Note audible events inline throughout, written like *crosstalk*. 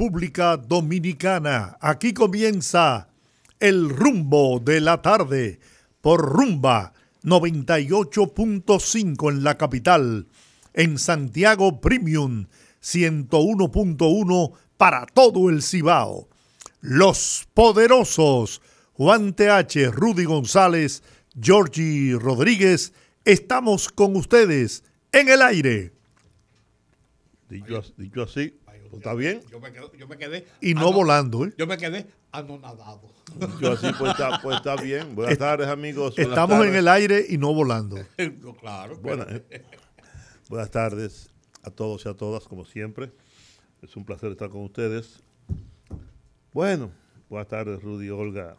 República Dominicana. Aquí comienza el rumbo de la tarde por rumba 98.5 en la capital, en Santiago Premium 101.1 para todo el Cibao. Los poderosos Juan TH, Rudy González, Georgie Rodríguez, estamos con ustedes en el aire. dicho así, pues está bien. Yo me, quedé. Y no volando, ¿eh? Yo me quedé anonadado. Yo así, pues está, pues bien. Buenas tardes, amigos. Estamos en el aire y no volando. *laughs* claro. Eh. Buenas, tardes a todos y a todas, como siempre. Es un placer estar con ustedes. Bueno, buenas tardes, Rudy, Olga.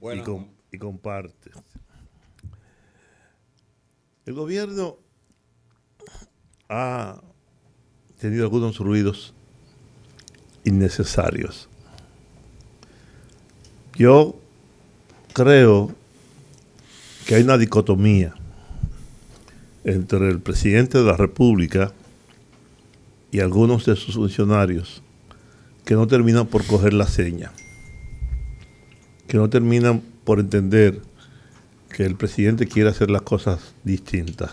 Bueno. Y, y comparte. El gobierno ha tenido algunos ruidos innecesarios. Yo creo que hay una dicotomía entre el presidente de la República y algunos de sus funcionarios que no terminan por coger la seña, que no terminan por entender que el presidente quiere hacer las cosas distintas,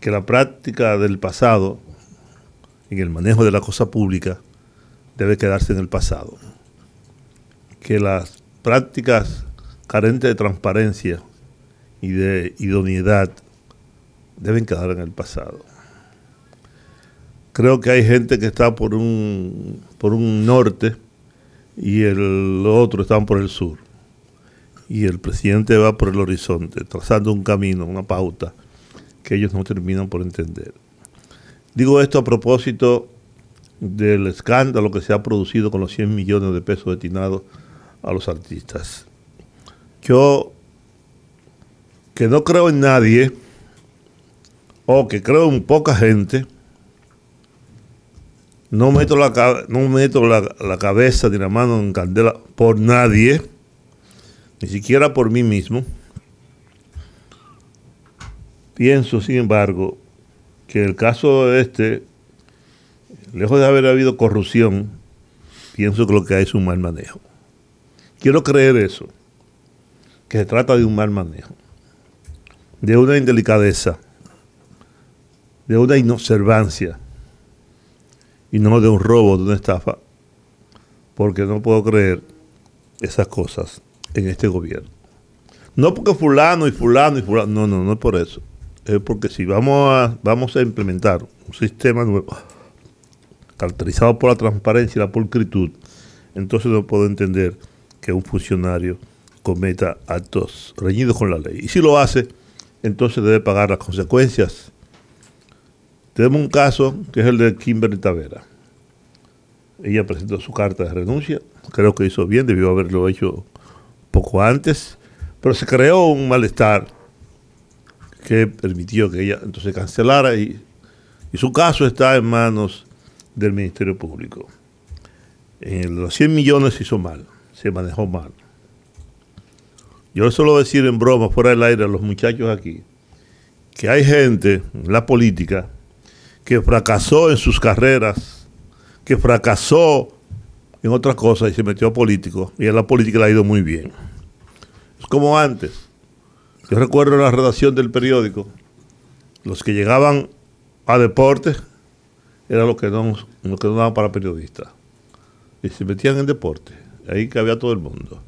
que la práctica del pasado en el manejo de la cosa pública debe quedarse en el pasado. Que las prácticas carentes de transparencia y de idoneidad deben quedar en el pasado. Creo que hay gente que está por un, por un norte y el otro están por el sur. Y el presidente va por el horizonte, trazando un camino, una pauta que ellos no terminan por entender. Digo esto a propósito del escándalo que se ha producido con los 100 millones de pesos destinados a los artistas. Yo, que no creo en nadie, o que creo en poca gente, no meto la, no meto la, cabeza ni la mano en candela por nadie, ni siquiera por mí mismo. Pienso, sin embargo, que el caso este lejos de haber habido corrupción, pienso que lo que hay es un mal manejo. Quiero creer eso, que se trata de un mal manejo, de una indelicadeza, de una inobservancia, y no de un robo, de una estafa, porque no puedo creer esas cosas en este gobierno. No porque fulano y fulano y fulano, no, no, no es por eso. Es porque si vamos a, vamos a implementar un sistema nuevo, caracterizado por la transparencia y la pulcritud, entonces no puedo entender que un funcionario cometa actos reñidos con la ley. Y si lo hace, entonces debe pagar las consecuencias. Tenemos un caso que es el de Kimberly Tavera. Ella presentó su carta de renuncia, creo que hizo bien, debió haberlo hecho poco antes, pero se creó un malestar que permitió que ella entonces cancelara y, su caso está en manos del Ministerio Público. En eh, los 100 millones se hizo mal, se manejó mal. Yo suelo decir en broma, fuera del aire, a los muchachos aquí, que hay gente en la política que fracasó en sus carreras, que fracasó en otras cosas y se metió a político, y en la política le ha ido muy bien. Es como antes. Yo recuerdo la redacción del periódico, los que llegaban a deportes era lo que no, daban que para periodistas. Y se metían en deporte, ahí cabía todo el mundo.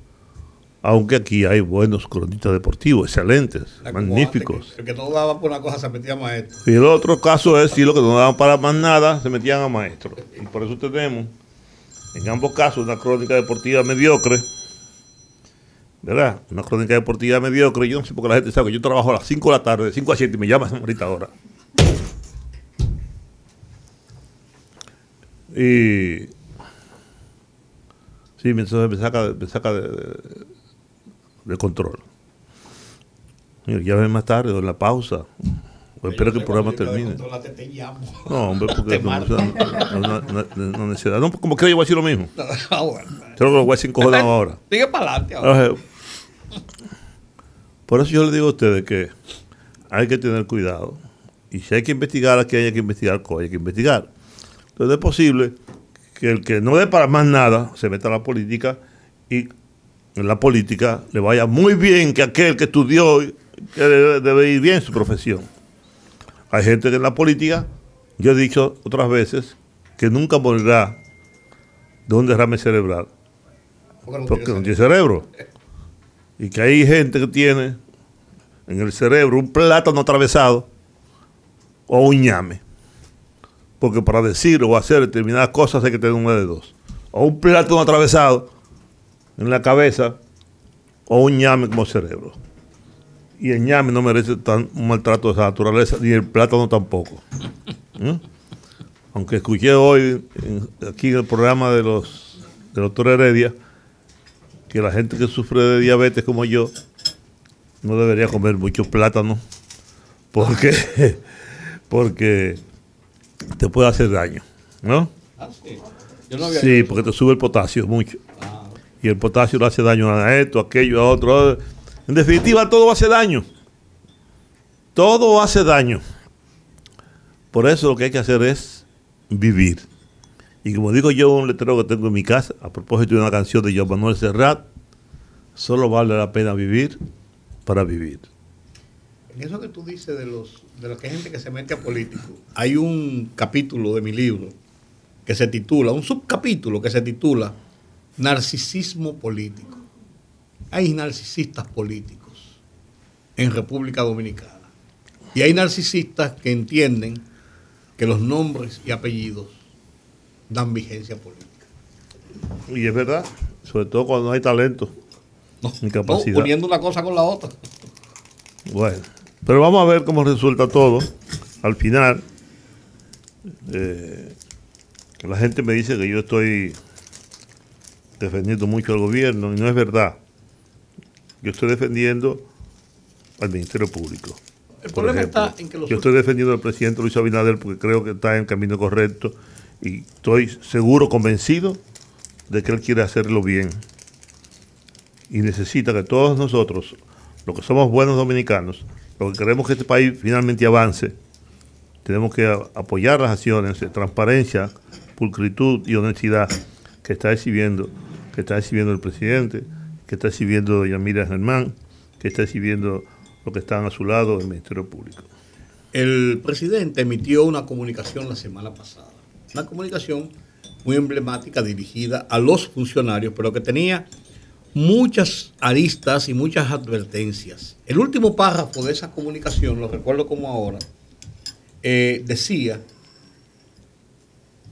Aunque aquí hay buenos cronistas deportivos, excelentes, magníficos. El que, daba por una cosa se metía a maestro. Y el otro caso es si lo que no daban para más nada se metían a maestro. Y por eso tenemos, en ambos casos, una crónica deportiva mediocre. ¿verdad? Una crónica deportiva mediocre. Yo no sé por la gente sabe que yo trabajo a las 5 de la tarde, de 5 a 7, y me llaman ahorita ahora. Y. Sí, me saca, me saca de, de control. ya ven más tarde, en la pausa. Pues o espero que el programa termine. No, hombre, *laughs* porque no, no, necesidad. No, como creo yo voy a decir lo mismo. *laughs* Ah, creo que lo voy a decir encojonado ahora. Sigue para adelante ahora. Por eso yo le digo a ustedes que hay que tener cuidado. Y si hay que investigar aquí hay que investigar, hay que investigar. Entonces es posible que el que no dé para más nada se meta a la política y en la política le vaya muy bien que aquel que estudió, que debe, ir bien su profesión. Hay gente que en la política, yo he dicho otras veces, que nunca volverá de un derrame cerebral. Porque no tiene cerebro. Y que hay gente que tiene en el cerebro un plátano atravesado o un ñame porque para decir o hacer determinadas cosas hay que tener una de dos. O un plátano atravesado en la cabeza o un ñame como cerebro. Y el ñame no merece tan un maltrato de esa naturaleza, ni el plátano tampoco. ¿Mm? Aunque escuché hoy aquí en el programa de los del doctor Heredia que la gente que sufre de diabetes como yo no debería comer mucho plátano porque *laughs* porque te puede hacer daño, ¿no? Ah, sí. porque te sube el potasio mucho. Ah. Y el potasio le hace daño a esto, a aquello, a otro. En definitiva, todo hace daño. Todo hace daño. Por eso lo que hay que hacer es vivir. Y como digo yo, un letrero que tengo en mi casa, a propósito de una canción de Joan Manuel Serrat, solo vale la pena vivir para vivir. En eso que tú dices de los de lo que hay gente que se mete a político. Hay un capítulo de mi libro que se titula, un subcapítulo que se titula Narcisismo político. Hay narcisistas políticos en República Dominicana. Y hay narcisistas que entienden que los nombres y apellidos dan vigencia política. Y es verdad, sobre todo cuando no hay talento. No, no, uniendo una cosa con la otra. Bueno. Pero vamos a ver cómo resulta todo. Al final, eh, la gente me dice que yo estoy defendiendo mucho al gobierno y no es verdad. Yo estoy defendiendo al Ministerio Público. El problema está en que Yo estoy defendiendo al presidente Luis Abinader porque creo que está en camino correcto y estoy seguro, convencido de que él quiere hacerlo bien. Y necesita que todos nosotros, los que somos buenos dominicanos, porque queremos que este país finalmente avance, tenemos que apoyar las acciones de transparencia, pulcritud y honestidad que está exhibiendo, que está exhibiendo el presidente, que está exhibiendo Yamira Germán, que está exhibiendo lo que están a su lado el Ministerio Público. El presidente emitió una comunicación la semana pasada, una comunicación muy emblemática dirigida a los funcionarios, pero que tenía muchas aristas y muchas advertencias. El último párrafo de esa comunicación, lo recuerdo como ahora, eh, decía,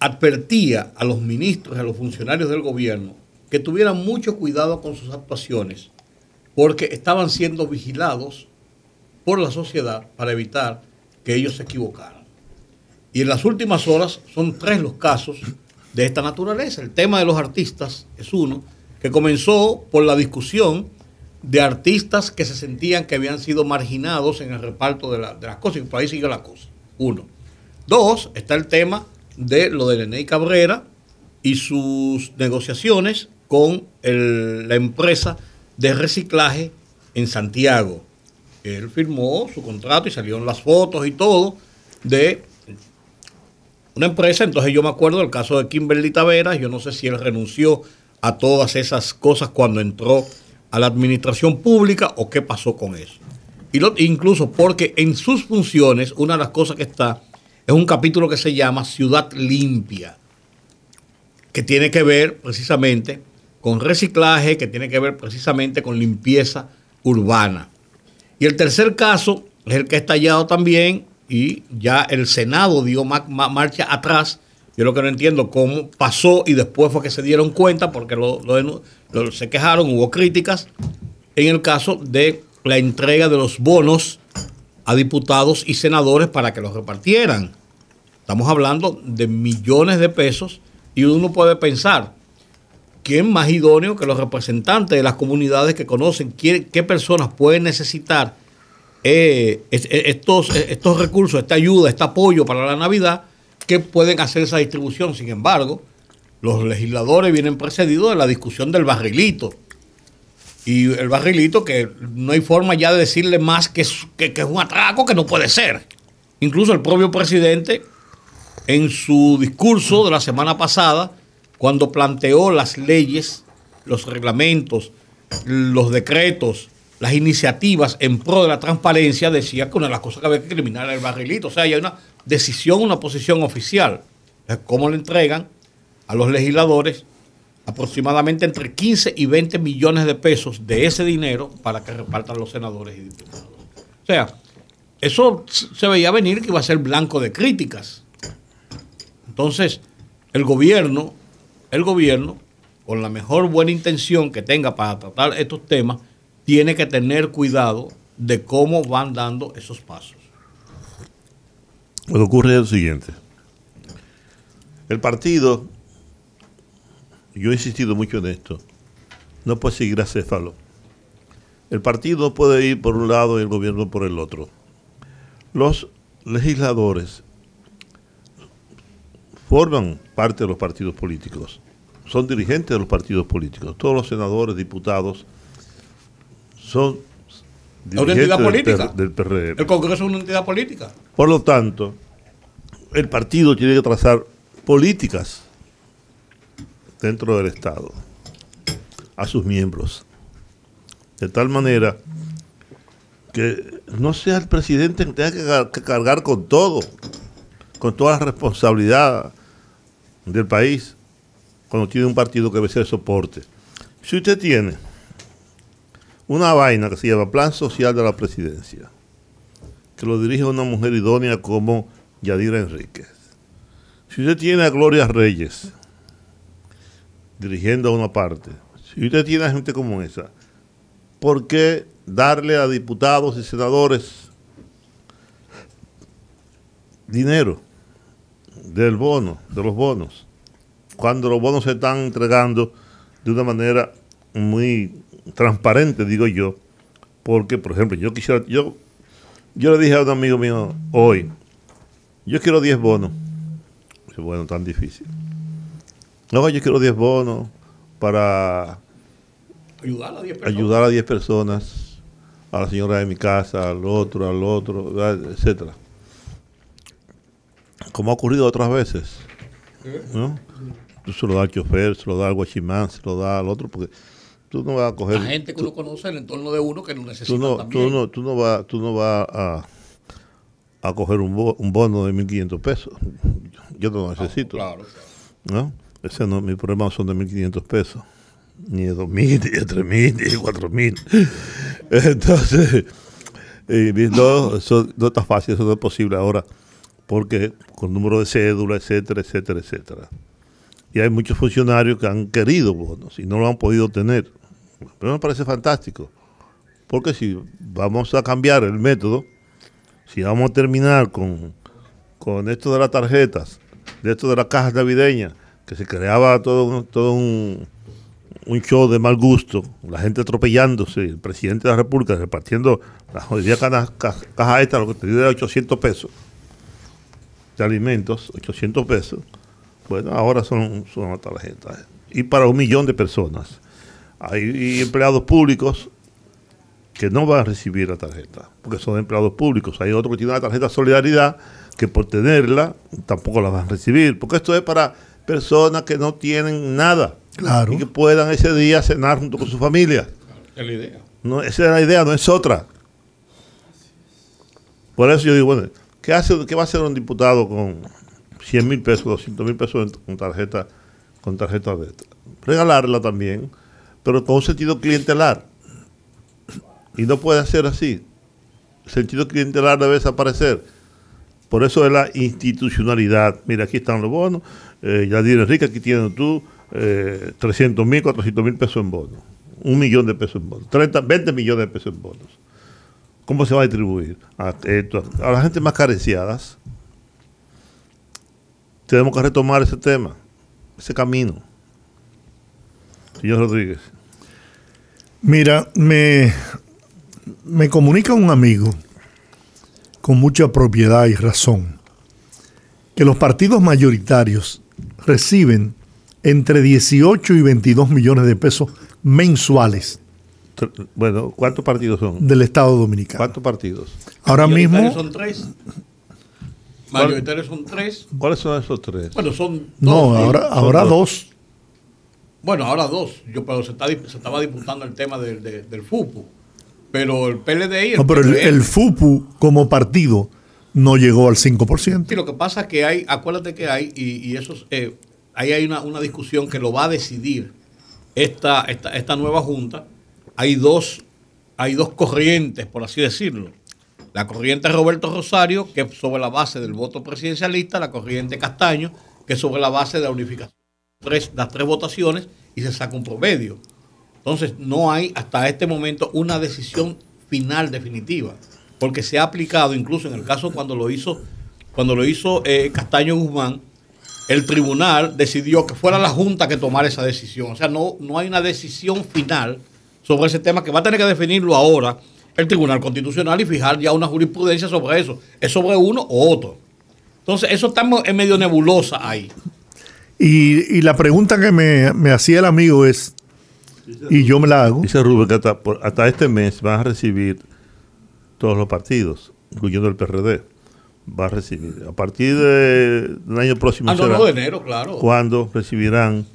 advertía a los ministros, a los funcionarios del gobierno, que tuvieran mucho cuidado con sus actuaciones, porque estaban siendo vigilados por la sociedad para evitar que ellos se equivocaran. Y en las últimas horas son tres los casos de esta naturaleza. El tema de los artistas es uno, que comenzó por la discusión de artistas que se sentían que habían sido marginados en el reparto de, las cosas, y por ahí siguió la cosa. Uno. Dos, está el tema de lo de Leney Cabrera y sus negociaciones con la empresa de reciclaje en Santiago. Él firmó su contrato y salieron las fotos y todo de una empresa. Entonces yo me acuerdo del caso de Kimberly Taveras, yo no sé si él renunció a todas esas cosas cuando entró a la administración pública o qué pasó con eso. Y lo, incluso porque en sus funciones, una de las cosas que está es un capítulo que se llama Ciudad Limpia, que tiene que ver precisamente con reciclaje, que tiene que ver precisamente con limpieza urbana. Y el tercer caso es el que ha estallado también y ya el Senado dio marcha atrás yo lo que no entiendo cómo pasó y después fue que se dieron cuenta porque se quejaron, hubo críticas en el caso de la entrega de los bonos a diputados y senadores para que los repartieran. Estamos hablando de millones de pesos y uno puede pensar, ¿quién más idóneo que los representantes de las comunidades que conocen qué, personas pueden necesitar eh, estos, estos recursos, esta ayuda, este apoyo para la Navidad? que pueden hacer esa distribución. Sin embargo, los legisladores vienen precedidos de la discusión del barrilito. Y el barrilito que no hay forma ya de decirle más que, que es un atraco que no puede ser. Incluso el propio presidente, en su discurso de la semana pasada, cuando planteó las leyes, los reglamentos, los decretos, las iniciativas en pro de la transparencia, decía que una de las cosas que había que eliminar era el barrilito. O sea, hay una decisión, una posición oficial. ¿Cómo le entregan a los legisladores aproximadamente entre 15 y 20 millones de pesos de ese dinero para que repartan los senadores y diputados? O sea, eso se veía venir que iba a ser blanco de críticas. Entonces, el gobierno, el gobierno, con la mejor buena intención que tenga para tratar estos temas, tiene que tener cuidado de cómo van dando esos pasos. Lo que ocurre es lo siguiente. El partido, yo he insistido mucho en esto, no puede seguir Céfalo. El partido puede ir por un lado y el gobierno por el otro. Los legisladores forman parte de los partidos políticos, son dirigentes de los partidos políticos, todos los senadores, diputados, son entidad política. Del, PRM. El Congreso es una entidad política. Por lo tanto, el partido tiene que trazar políticas dentro del Estado a sus miembros. De tal manera que no sea el presidente que tenga que cargar con todo, con toda la responsabilidad del país, cuando tiene un partido que debe ser soporte. Si usted tiene una vaina que se llama Plan Social de la Presidencia, que lo dirige una mujer idónea como Yadira Enríquez. Si usted tiene a Gloria Reyes dirigiendo a una parte, si usted tiene a gente como esa, ¿por qué darle a diputados y senadores dinero del bono, de los bonos, cuando los bonos se están entregando de una manera muy transparente, digo yo, porque, por ejemplo, yo quisiera, yo, yo le dije a un amigo mío hoy, yo quiero 10 bonos. bueno, tan difícil. No, yo quiero 10 bonos para ayudar a 10 personas. a personas, a la señora de mi casa, al otro, al otro, etcétera. Como ha ocurrido otras veces. ¿no? ¿Eh? se lo da al chofer, se lo da al guachimán, se lo da al otro, porque tú no vas a coger... La gente que conoce, el entorno de uno que lo necesita tú no, también. Tú no, tú no vas, tú no a, a coger un, bono de 1.500 pesos. Yo no lo ah, necesito. Claro, claro. ¿no? Ese no, mi problema son de 1.500 pesos. Ni de 2.000, *laughs* ni de 3.000, ni de 4.000. *laughs* Entonces, *laughs* eh, no, eso no está fácil, eso no es posible ahora. Porque con número de cédula, etcétera, etcétera, etcétera y hay muchos funcionarios que han querido bonos y no lo han podido tener. Pero me parece fantástico. Porque si vamos a cambiar el método, si vamos a terminar con, esto de las tarjetas, de esto de las cajas navideñas, que se creaba todo, todo un, show de mal gusto, la gente atropellándose, el presidente de la República repartiendo la jodida caja, esta, lo que te era 800 pesos de alimentos, 800 pesos. Bueno, ahora son, son las tarjetas. ¿eh? Y para un millón de personas. Hay empleados públicos que no van a recibir la tarjeta, porque son empleados públicos. Hay otros que tienen la tarjeta Solidaridad que por tenerla tampoco la van a recibir, porque esto es para personas que no tienen nada y que puedan ese día cenar junto con su familia. la idea. No, esa es la idea, no es otra. Por eso yo digo, bueno, ¿qué, hace, qué va a hacer un diputado con 100 mil pesos, 200 mil pesos con tarjeta, con tarjeta de Regalarla también pero con un sentido clientelar. Y no puede ser así. El sentido clientelar debe desaparecer. Por eso es la institucionalidad. Mira, aquí están los bonos. Eh, ya diré, Enrique, aquí tienes tú 300 eh, mil, 400 mil pesos en bonos. Un millón de pesos en bonos. 30, 20 millones de pesos en bonos. ¿Cómo se va a distribuir? Ah, a, la gente más careciadas Tenemos que retomar ese tema, ese camino. Señor Rodríguez. Mira, me, me comunica un amigo con mucha propiedad y razón que los partidos mayoritarios reciben entre 18 y 22 millones de pesos mensuales. Bueno, ¿cuántos partidos son? Del Estado Dominicano. ¿Cuántos partidos? Ahora mismo... Son tres. Mayoritarios son tres. ¿Cuáles son esos tres? Bueno, son No, ahora, ahora dos. Bueno, ahora dos. Yo, pero se, estaba disputando el tema del, FUPU. Pero el PLDI. El no, pero el, FUPU como partido no llegó al 5%. Sí, lo que pasa es que hay, acuérdate que hay, y, eso eh, ahí hay una, discusión que lo va a decidir esta, esta, nueva junta. Hay dos, hay dos corrientes, por así decirlo. La corriente Roberto Rosario, que es sobre la base del voto presidencialista, la corriente Castaño, que es sobre la base de la unificación las tres votaciones y se saca un promedio. Entonces no hay hasta este momento una decisión final definitiva, porque se ha aplicado incluso en el caso cuando lo hizo cuando lo hizo eh, Castaño Guzmán, el tribunal decidió que fuera la Junta que tomara esa decisión. O sea, no, no hay una decisión final sobre ese tema que va a tener que definirlo ahora el Tribunal Constitucional y fijar ya una jurisprudencia sobre eso. ¿Es sobre uno o otro? Entonces, eso está en medio nebulosa ahí. Y, la pregunta que me, hacía el amigo es, y yo me la hago. Dice Rubén que hasta, este mes van a recibir todos los partidos, incluyendo el PRD. Va a recibir. A partir del año próximo. Ah, de enero, claro. Cuando recibirán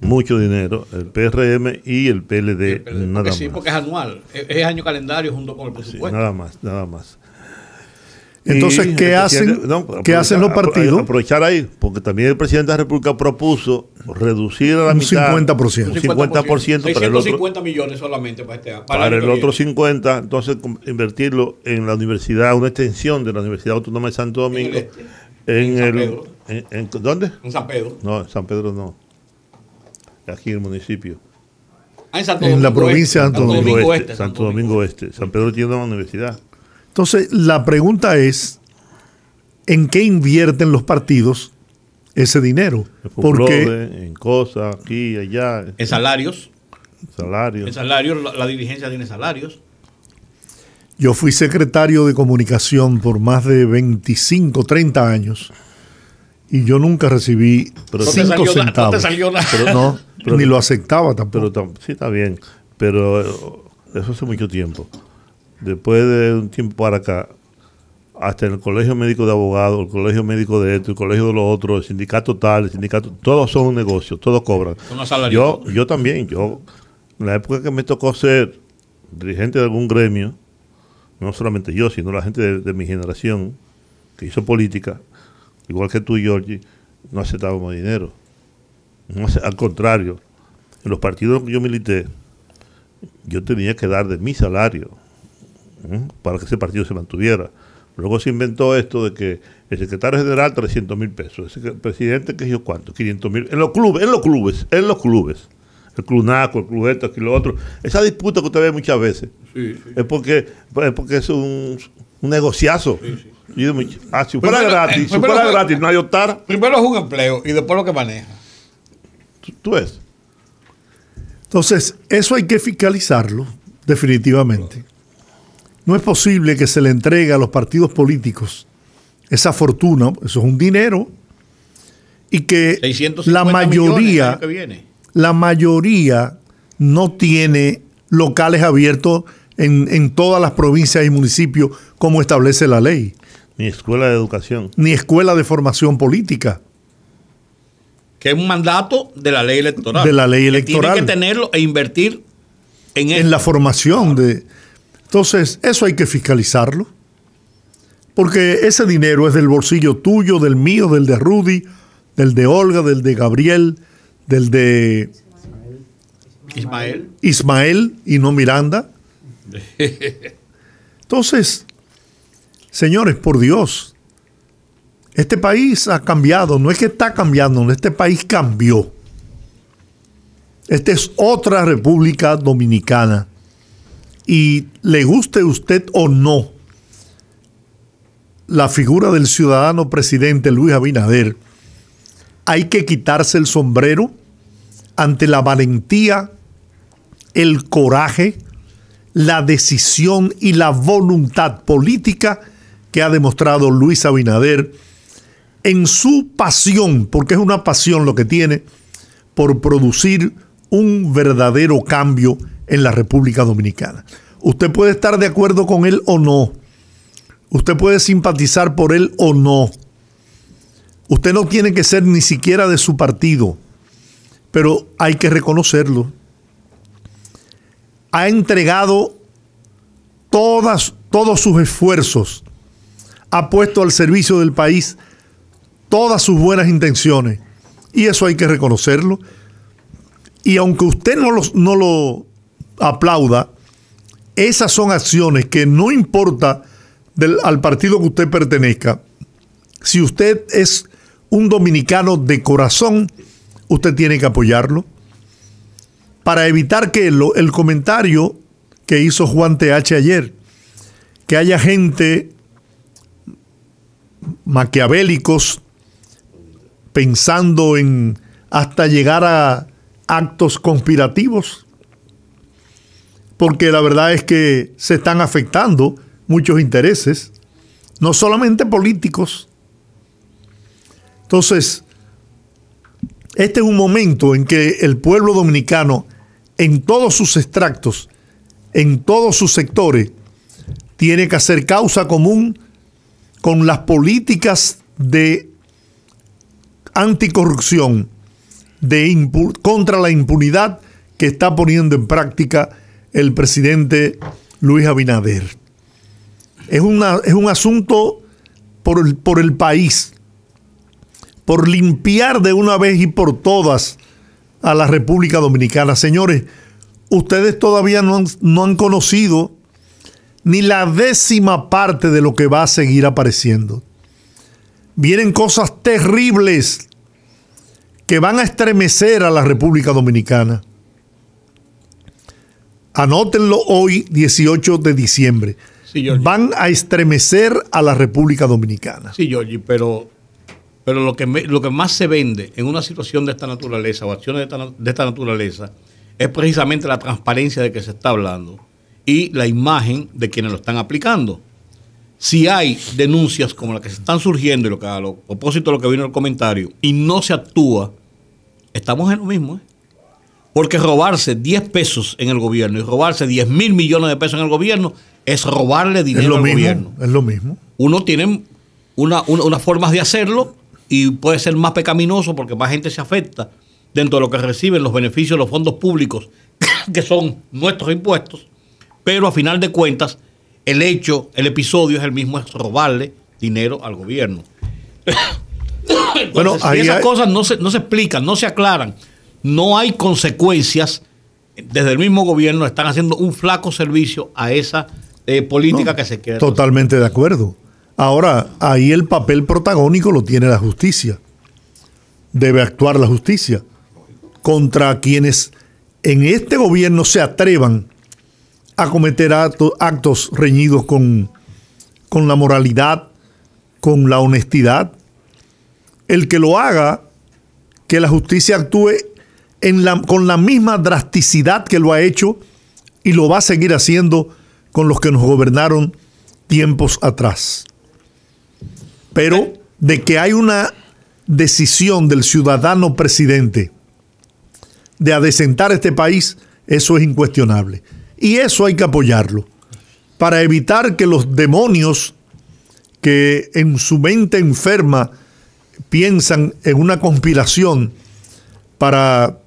mucho dinero el PRM y el PLD. nada más. porque es anual. Es, año calendario junto con el presupuesto. nada más, nada más. Entonces, ¿qué hacen, hacen los partidos? Aprovechar ahí, porque también el presidente de la República propuso reducir a la un mitad. 50%. Un 50%. 50% para el millones solamente para este Para, el, otro 50, entonces invertirlo en la universidad, una extensión de la Universidad Autónoma de Santo Domingo. En, el, este, San Pedro. ¿Dónde? En San Pedro. No, en San Pedro no. Aquí en el municipio. Ah, en Santo Domingo la provincia de Santo Domingo, Este Santo Domingo Oeste. San Pedro tiene una universidad. Entonces, la pregunta es, ¿en qué invierten los partidos ese dinero? Porque eh, en cosas, aquí, allá. En salarios. Salarios. En salarios, la, dirigencia tiene salarios. Yo fui secretario de comunicación por más de 25, 30 años y yo nunca recibí 5 centavos. pero, no, ni lo aceptaba tampoco. sí, está bien, pero eh, eso hace mucho tiempo después de un tiempo para acá, hasta en el Colegio Médico de Abogados, el Colegio Médico de esto, el Colegio de los otros el sindicato tal, el sindicato, todos son un negocio, todos cobran. Yo, yo también, yo, en la época que me tocó ser dirigente de algún gremio, no solamente yo, sino la gente de, mi generación, que hizo política, igual que tú, Giorgi, no aceptábamos dinero. al contrario, en los partidos que yo milité, yo tenía que dar de mi salario para que ese partido se mantuviera. Luego se inventó esto de que el secretario general 300 mil pesos, el presidente que yo cuánto, 500 mil, en los clubes, en los clubes, en los clubes. El club NACO, el club esto, aquí lo otro. Esa disputa que usted ve muchas veces es porque es, porque es un, negociazo. Ah, si fuera eh, gratis, no hay optar. Primero es un empleo y después lo que maneja. Tú, ves. Entonces, eso hay que fiscalizarlo, definitivamente. No es posible que se le entregue a los partidos políticos esa fortuna, eso es un dinero, y que la mayoría, la mayoría no tiene locales abiertos en, todas las provincias y municipios como establece la ley. Ni escuela de educación. Ni escuela de formación política. Que es un mandato de la ley electoral. De la ley electoral. Que tiene que tenerlo e invertir en, en la formación de entonces, eso hay que fiscalizarlo, porque ese dinero es del bolsillo tuyo, del mío, del de Rudy, del de Olga, del de Gabriel, del de Ismael. Ismael y no Miranda. *laughs* Entonces, señores, por Dios, este país ha cambiado, no es que está cambiando, este país cambió. Esta es otra República Dominicana. Y le guste usted o no la figura del ciudadano presidente Luis Abinader, hay que quitarse el sombrero ante la valentía, el coraje, la decisión y la voluntad política que ha demostrado Luis Abinader en su pasión, porque es una pasión lo que tiene, por producir un verdadero cambio en la República Dominicana. Usted puede estar de acuerdo con él o no. Usted puede simpatizar por él o no. Usted no tiene que ser ni siquiera de su partido, pero hay que reconocerlo. Ha entregado todas, todos sus esfuerzos, ha puesto al servicio del país todas sus buenas intenciones, y eso hay que reconocerlo. Y aunque usted no, los, no lo aplauda, esas son acciones que no importa al partido que usted pertenezca, si usted es un dominicano de corazón, usted tiene que apoyarlo. Para evitar que el comentario que hizo Juan TH ayer, que haya gente maquiavélicos pensando en hasta llegar a actos conspirativos, porque la verdad es que se están afectando muchos intereses, no solamente políticos. Entonces, este es un momento en que el pueblo dominicano, en todos sus extractos, en todos sus sectores, tiene que hacer causa común con las políticas de anticorrupción, de contra la impunidad que está poniendo en práctica el presidente Luis Abinader. Es, es un asunto por el, por el país, por limpiar de una vez y por todas a la República Dominicana. Señores, ustedes todavía no han conocido ni la décima parte de lo que va a seguir apareciendo. Vienen cosas terribles que van a estremecer a la República Dominicana. Anótenlo hoy, 18 de diciembre. Van a estremecer a la República Dominicana. Sí, Giorgi, pero, pero lo, que lo que más se vende en una situación de esta naturaleza o acciones de esta, naturaleza es precisamente la transparencia de que se está hablando y la imagen de quienes lo están aplicando. Si hay denuncias como las que se están surgiendo y lo que, a lo propósito de lo que vino en el comentario y no se actúa, estamos en lo mismo. ¿eh? Porque robarse 10 pesos en el gobierno y robarse 10 mil millones de pesos en el gobierno es robarle dinero al gobierno. Es lo mismo. Uno tiene unas formas de hacerlo y puede ser más pecaminoso porque más gente se afecta dentro de lo que reciben los beneficios de los fondos públicos, *coughs* que son nuestros impuestos. Pero a final de cuentas, el hecho, el episodio es el mismo, es robarle dinero al gobierno. *coughs* bueno, esas cosas no se explican, no se aclaran no hay consecuencias, desde el mismo gobierno están haciendo un flaco servicio a esa eh, política que se quiere. Totalmente de acuerdo. Ahora, ahí el papel protagónico lo tiene la justicia. Debe actuar la justicia contra quienes en este gobierno se atrevan a cometer actos, actos reñidos con, con la moralidad, con la honestidad. El que lo haga, que la justicia actúe con la misma drasticidad que lo ha hecho y lo va a seguir haciendo con los que nos gobernaron tiempos atrás. Pero de que hay una decisión del ciudadano presidente de adecentar este país, eso es incuestionable. Y eso hay que apoyarlo, para evitar que los demonios que en su mente enferma piensan en una conspiración para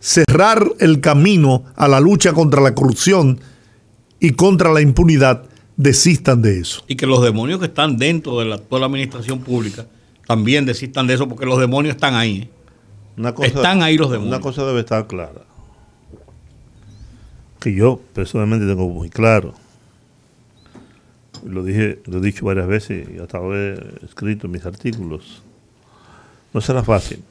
cerrar el camino a la lucha contra la corrupción y contra la impunidad desistan de eso. Y que los demonios que están dentro de la actual administración pública también desistan de eso porque los demonios están ahí. ¿eh? Una cosa, están ahí los demonios. Una cosa debe estar clara, que yo personalmente tengo muy claro. Lo dije, lo he dicho varias veces y hasta lo he escrito en mis artículos. No será fácil.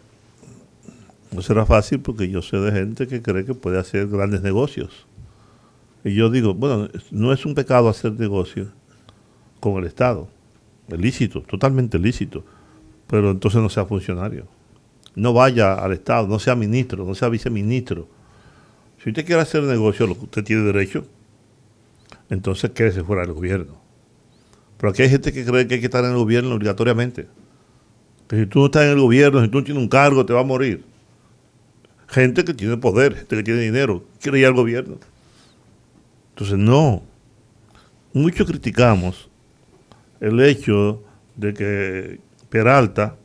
No será fácil porque yo sé de gente que cree que puede hacer grandes negocios. Y yo digo, bueno, no es un pecado hacer negocios con el Estado. Es lícito, totalmente lícito. Pero entonces no sea funcionario. No vaya al Estado, no sea ministro, no sea viceministro. Si usted quiere hacer negocio, usted tiene derecho, entonces quédese fuera del gobierno. Pero aquí hay gente que cree que hay que estar en el gobierno obligatoriamente. Que si tú no estás en el gobierno, si tú no tienes un cargo, te va a morir gente que tiene poder, gente que tiene dinero, quiere ir al gobierno. Entonces, no. Muchos criticamos el hecho de que Peralta,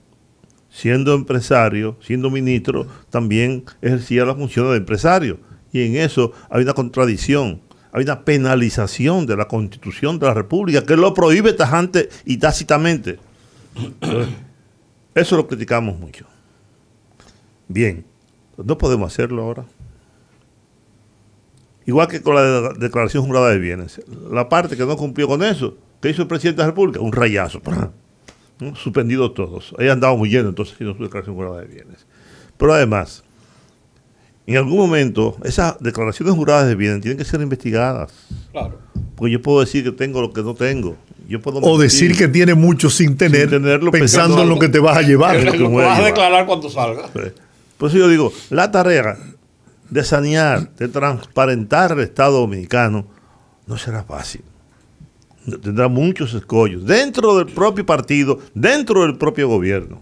siendo empresario, siendo ministro, también ejercía la función de empresario. Y en eso hay una contradicción, hay una penalización de la constitución de la República que lo prohíbe tajante y tácitamente. Eso lo criticamos mucho. Bien. No podemos hacerlo ahora. Igual que con la declaración jurada de bienes. La parte que no cumplió con eso, que hizo el presidente de la República? Un rayazo. ¿no? Suspendido todos. Ahí muy lleno entonces sin su declaración jurada de bienes. Pero además, en algún momento, esas declaraciones juradas de bienes tienen que ser investigadas. Claro. Porque yo puedo decir que tengo lo que no tengo. Yo puedo o decir que tiene mucho sin tener, tenerlo, pensando, en lo que te vas a llevar. Lo vas a declarar cuando salga. Por eso yo digo, la tarea de sanear, de transparentar el Estado dominicano, no será fácil. Tendrá muchos escollos dentro del propio partido, dentro del propio gobierno.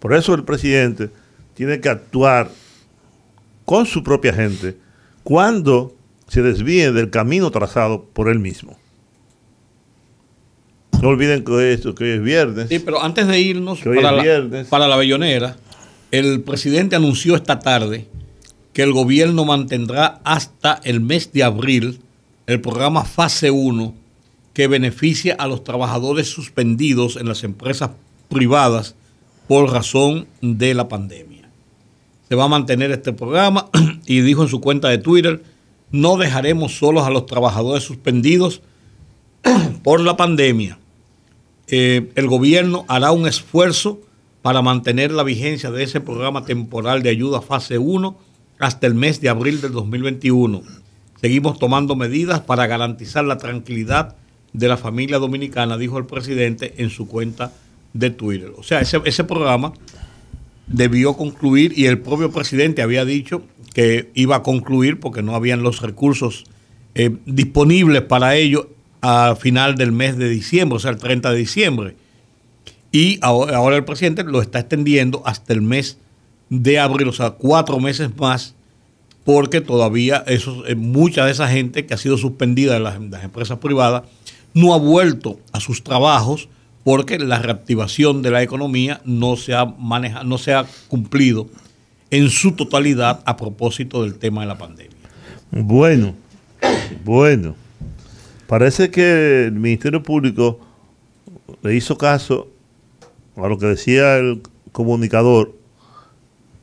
Por eso el presidente tiene que actuar con su propia gente cuando se desvíe del camino trazado por él mismo. No olviden que esto que hoy es viernes. Sí, pero antes de irnos para, la, para la el presidente anunció esta tarde que el gobierno mantendrá hasta el mes de abril el programa Fase 1 que beneficia a los trabajadores suspendidos en las empresas privadas por razón de la pandemia. Se va a mantener este programa *clears throat* y dijo en su cuenta de Twitter, no dejaremos solos a los trabajadores suspendidos *clears throat* por la pandemia. Eh, el gobierno hará un esfuerzo para mantener la vigencia de ese programa temporal de ayuda fase 1 hasta el mes de abril del 2021. Seguimos tomando medidas para garantizar la tranquilidad de la familia dominicana, dijo el presidente en su cuenta de Twitter. O sea, ese, programa debió concluir y el propio presidente había dicho que iba a concluir porque no habían los recursos eh, disponibles para ello a final del mes de diciembre, o sea, el 30 de diciembre. Y ahora el presidente lo está extendiendo hasta el mes de abril, o sea, cuatro meses más, porque todavía eh, mucha de esa gente que ha sido suspendida de las, empresas privadas no ha vuelto a sus trabajos porque la reactivación de la economía no se ha, manejado, no se ha cumplido en su totalidad a propósito del tema de la pandemia. Bueno, bueno. Parece que el Ministerio Público le hizo caso a lo que decía el comunicador,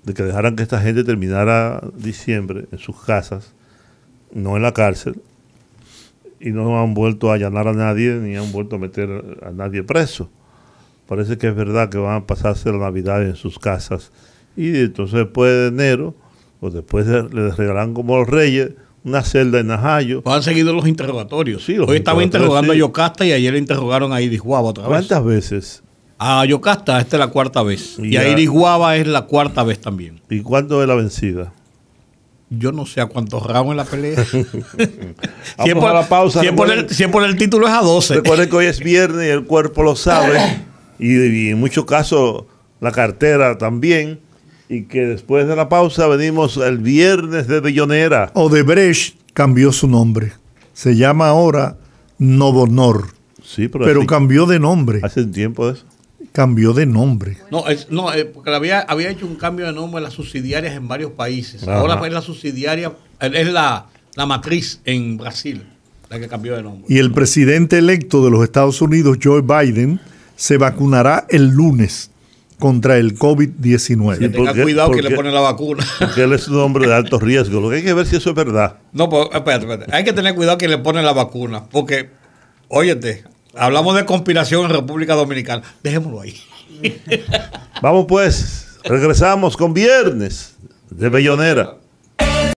de que dejaran que esta gente terminara diciembre en sus casas, no en la cárcel, y no han vuelto a allanar a nadie ni han vuelto a meter a nadie preso. Parece que es verdad que van a pasarse la Navidad en sus casas y entonces después de enero, o pues después le regalarán como los reyes una celda en Najayo. Pues han seguido los interrogatorios. Sí, Hoy estaba interrogando a Yocasta y ayer le interrogaron a Idis otra vez. ¿Cuántas veces a Yocasta esta es la cuarta vez. Y, a es la cuarta vez también. ¿Y cuándo es la vencida? Yo no sé a cuántos ramos en la pelea. *laughs* *laughs* siempre, a la pausa. Siempre el, el, título es a 12. Recuerden que hoy es viernes y el cuerpo lo sabe. *coughs* y, en muchos casos la cartera también. Y que después de la pausa venimos el viernes de de Odebrecht cambió su nombre. Se llama ahora Novonor. Sí, pero, cambió de nombre. Hace tiempo eso. Cambió de nombre. No, eh, porque había, hecho un cambio de nombre las subsidiarias en varios países. Ahora eh, es la subsidiaria, es la, matriz en Brasil, la que cambió de nombre. Y el presidente electo de los Estados Unidos, Joe Biden, se vacunará el lunes contra el COVID-19. tenga cuidado que le pone la vacuna. Porque él es un hombre de alto riesgo. Lo que hay que ver si eso es verdad. No, pues, espérate, espérate. Hay que tener cuidado que le pone la vacuna. Porque, óyete, Hablamos de conspiración en República Dominicana. Dejémoslo ahí. Vamos pues, regresamos con viernes de Bellonera.